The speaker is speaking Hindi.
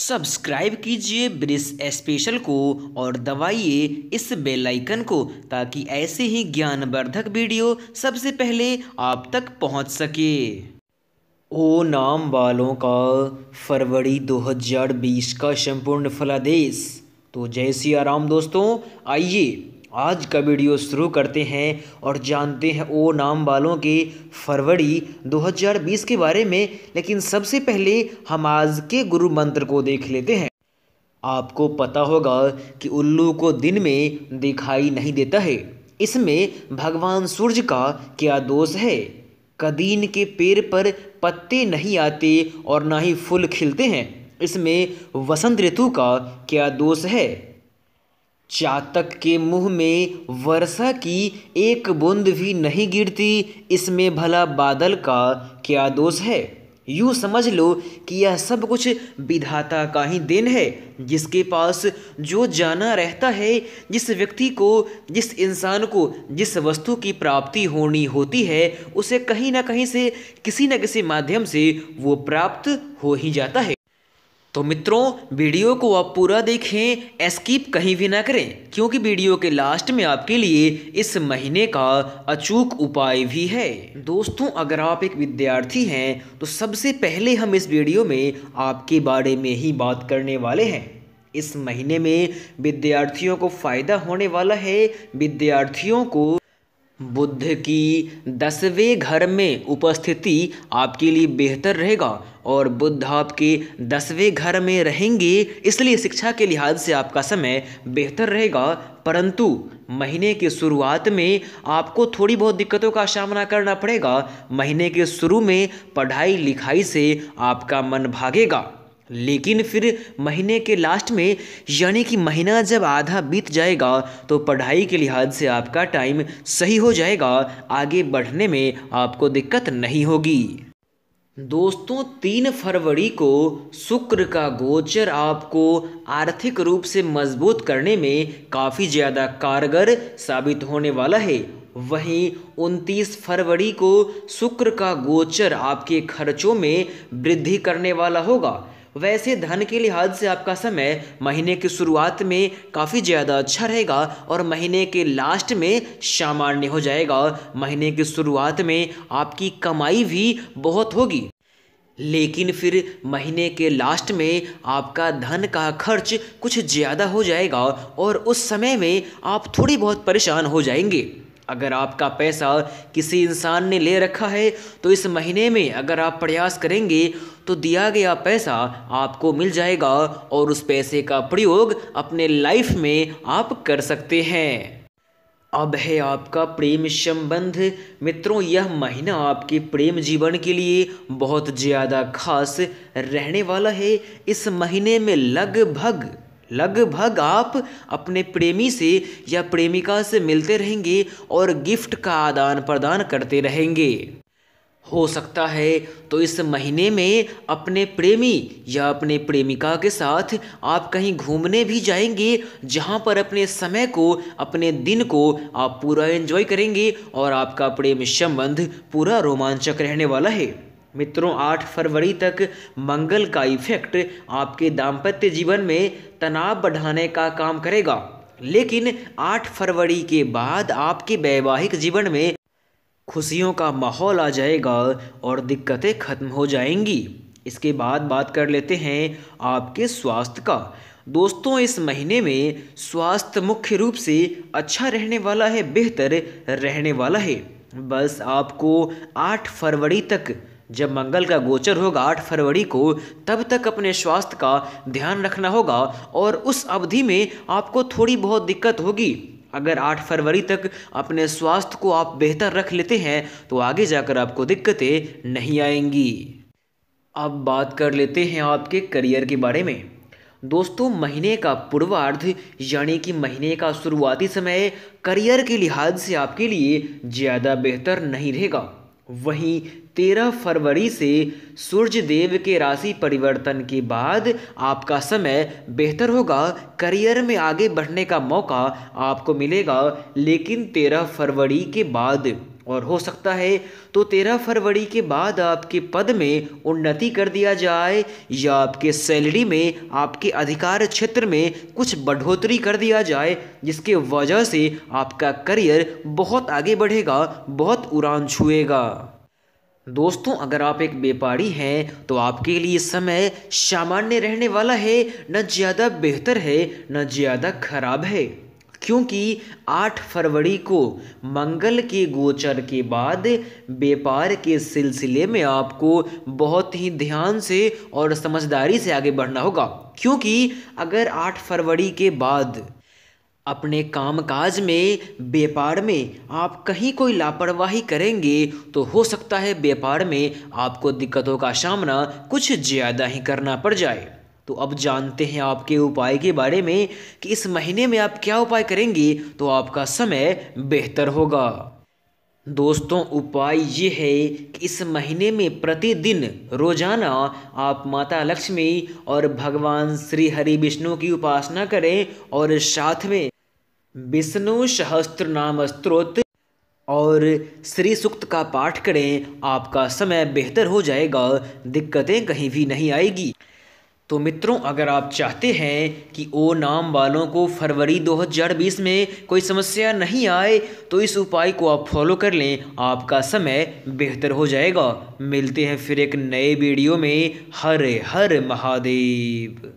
सब्सक्राइब कीजिए ब्रिस स्पेशल को और दबाइए इस बेल आइकन को ताकि ऐसे ही ज्ञानवर्धक वीडियो सबसे पहले आप तक पहुंच सके ओ नाम वालों का फरवरी 2020 का संपूर्ण फलादेश तो जय सिया राम दोस्तों आइए आज का वीडियो शुरू करते हैं और जानते हैं ओ नाम वालों के फरवरी 2020 के बारे में लेकिन सबसे पहले हम आज के गुरु मंत्र को देख लेते हैं आपको पता होगा कि उल्लू को दिन में दिखाई नहीं देता है इसमें भगवान सूर्य का क्या दोष है कदीन के पेड़ पर पत्ते नहीं आते और ना ही फूल खिलते हैं इसमें वसंत ऋतु का क्या दोष है चातक के मुंह में वर्षा की एक बूंद भी नहीं गिरती इसमें भला बादल का क्या दोष है यूँ समझ लो कि यह सब कुछ विधाता का ही देन है जिसके पास जो जाना रहता है जिस व्यक्ति को जिस इंसान को जिस वस्तु की प्राप्ति होनी होती है उसे कहीं ना कहीं से किसी न किसी माध्यम से वो प्राप्त हो ही जाता है तो मित्रों वीडियो को आप पूरा देखें स्किप कहीं भी ना करें क्योंकि वीडियो के लास्ट में आपके लिए इस महीने का अचूक उपाय भी है दोस्तों अगर आप एक विद्यार्थी हैं तो सबसे पहले हम इस वीडियो में आपके बारे में ही बात करने वाले हैं इस महीने में विद्यार्थियों को फ़ायदा होने वाला है विद्यार्थियों को बुद्ध की दसवें घर में उपस्थिति आपके लिए बेहतर रहेगा और बुद्ध आपके दसवें घर में रहेंगे इसलिए शिक्षा के लिहाज से आपका समय बेहतर रहेगा परंतु महीने की शुरुआत में आपको थोड़ी बहुत दिक्कतों का सामना करना पड़ेगा महीने के शुरू में पढ़ाई लिखाई से आपका मन भागेगा लेकिन फिर महीने के लास्ट में यानी कि महीना जब आधा बीत जाएगा तो पढ़ाई के लिहाज से आपका टाइम सही हो जाएगा आगे बढ़ने में आपको दिक्कत नहीं होगी दोस्तों तीन फरवरी को शुक्र का गोचर आपको आर्थिक रूप से मजबूत करने में काफ़ी ज़्यादा कारगर साबित होने वाला है वहीं उनतीस फरवरी को शुक्र का गोचर आपके खर्चों में वृद्धि करने वाला होगा वैसे धन के लिहाज से आपका समय महीने की शुरुआत में काफ़ी ज़्यादा अच्छा रहेगा और महीने के लास्ट में सामान्य हो जाएगा महीने की शुरुआत में आपकी कमाई भी बहुत होगी लेकिन फिर महीने के लास्ट में आपका धन का खर्च कुछ ज़्यादा हो जाएगा और उस समय में आप थोड़ी बहुत परेशान हो जाएंगे अगर आपका पैसा किसी इंसान ने ले रखा है तो इस महीने में अगर आप प्रयास करेंगे तो दिया गया पैसा आपको मिल जाएगा और उस पैसे का प्रयोग अपने लाइफ में आप कर सकते हैं अब है आपका प्रेम संबंध मित्रों यह महीना आपके प्रेम जीवन के लिए बहुत ज़्यादा खास रहने वाला है इस महीने में लगभग लगभग आप अपने प्रेमी से या प्रेमिका से मिलते रहेंगे और गिफ्ट का आदान प्रदान करते रहेंगे हो सकता है तो इस महीने में अपने प्रेमी या अपने प्रेमिका के साथ आप कहीं घूमने भी जाएंगे जहां पर अपने समय को अपने दिन को आप पूरा एंजॉय करेंगे और आपका प्रेम संबंध पूरा रोमांचक रहने वाला है मित्रों 8 फरवरी तक मंगल का इफेक्ट आपके दाम्पत्य जीवन में तनाव बढ़ाने का काम करेगा लेकिन 8 फरवरी के बाद आपके वैवाहिक जीवन में खुशियों का माहौल आ जाएगा और दिक्कतें खत्म हो जाएंगी इसके बाद बात कर लेते हैं आपके स्वास्थ्य का दोस्तों इस महीने में स्वास्थ्य मुख्य रूप से अच्छा रहने वाला है बेहतर रहने वाला है बस आपको 8 फरवरी तक जब मंगल का गोचर होगा आठ फरवरी को तब तक अपने स्वास्थ्य का ध्यान रखना होगा और उस अवधि में आपको थोड़ी बहुत दिक्कत होगी अगर 8 फरवरी तक अपने स्वास्थ्य को आप बेहतर रख लेते हैं तो आगे जाकर आपको दिक्कतें नहीं आएंगी अब बात कर लेते हैं आपके करियर के बारे में दोस्तों महीने का पूर्वार्ध यानी कि महीने का शुरुआती समय करियर के लिहाज से आपके लिए ज़्यादा बेहतर नहीं रहेगा वहीं 13 फरवरी से सूर्य देव के राशि परिवर्तन के बाद आपका समय बेहतर होगा करियर में आगे बढ़ने का मौका आपको मिलेगा लेकिन 13 फरवरी के बाद और हो सकता है तो तेरह फरवरी के बाद आपके पद में उन्नति कर दिया जाए या आपके सैलरी में आपके अधिकार क्षेत्र में कुछ बढ़ोतरी कर दिया जाए जिसके वजह से आपका करियर बहुत आगे बढ़ेगा बहुत उड़ान छुएगा दोस्तों अगर आप एक व्यापारी हैं तो आपके लिए समय सामान्य रहने वाला है न ज़्यादा बेहतर है न ज़्यादा खराब है क्योंकि 8 फरवरी को मंगल के गोचर के बाद व्यापार के सिलसिले में आपको बहुत ही ध्यान से और समझदारी से आगे बढ़ना होगा क्योंकि अगर 8 फरवरी के बाद अपने कामकाज में व्यापार में आप कहीं कोई लापरवाही करेंगे तो हो सकता है व्यापार में आपको दिक्कतों का सामना कुछ ज़्यादा ही करना पड़ जाए तो अब जानते हैं आपके उपाय के बारे में कि इस महीने में आप क्या उपाय करेंगे तो आपका समय बेहतर होगा दोस्तों उपाय ये है कि इस महीने में प्रतिदिन रोजाना आप माता लक्ष्मी और भगवान श्री हरि विष्णु की उपासना करें और साथ में विष्णु सहस्त्र नाम स्त्रोत और श्री सूक्त का पाठ करें आपका समय बेहतर हो जाएगा दिक्कतें कहीं भी नहीं आएगी तो मित्रों अगर आप चाहते हैं कि ओ नाम वालों को फरवरी 2020 में कोई समस्या नहीं आए तो इस उपाय को आप फॉलो कर लें आपका समय बेहतर हो जाएगा मिलते हैं फिर एक नए वीडियो में हर हर महादेव